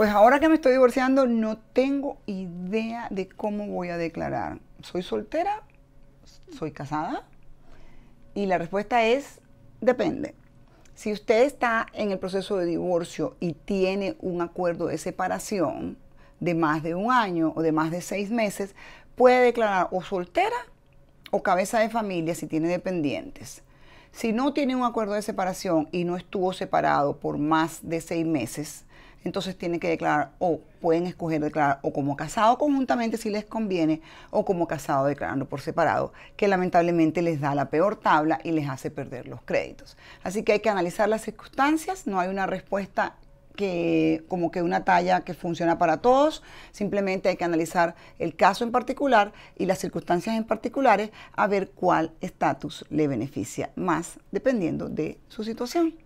Pues ahora que me estoy divorciando, no tengo idea de cómo voy a declarar. ¿Soy soltera? ¿Soy casada? Y la respuesta es, depende. Si usted está en el proceso de divorcio y tiene un acuerdo de separación de más de un año o de más de seis meses, puede declarar o soltera o cabeza de familia si tiene dependientes. Si no tiene un acuerdo de separación y no estuvo separado por más de seis meses, entonces tiene que declarar o pueden escoger declarar o como casado conjuntamente si les conviene o como casado declarando por separado, que lamentablemente les da la peor tabla y les hace perder los créditos. Así que hay que analizar las circunstancias, no hay una respuesta como que una talla que funciona para todos, simplemente hay que analizar el caso en particular y las circunstancias en particulares a ver cuál estatus le beneficia más dependiendo de su situación.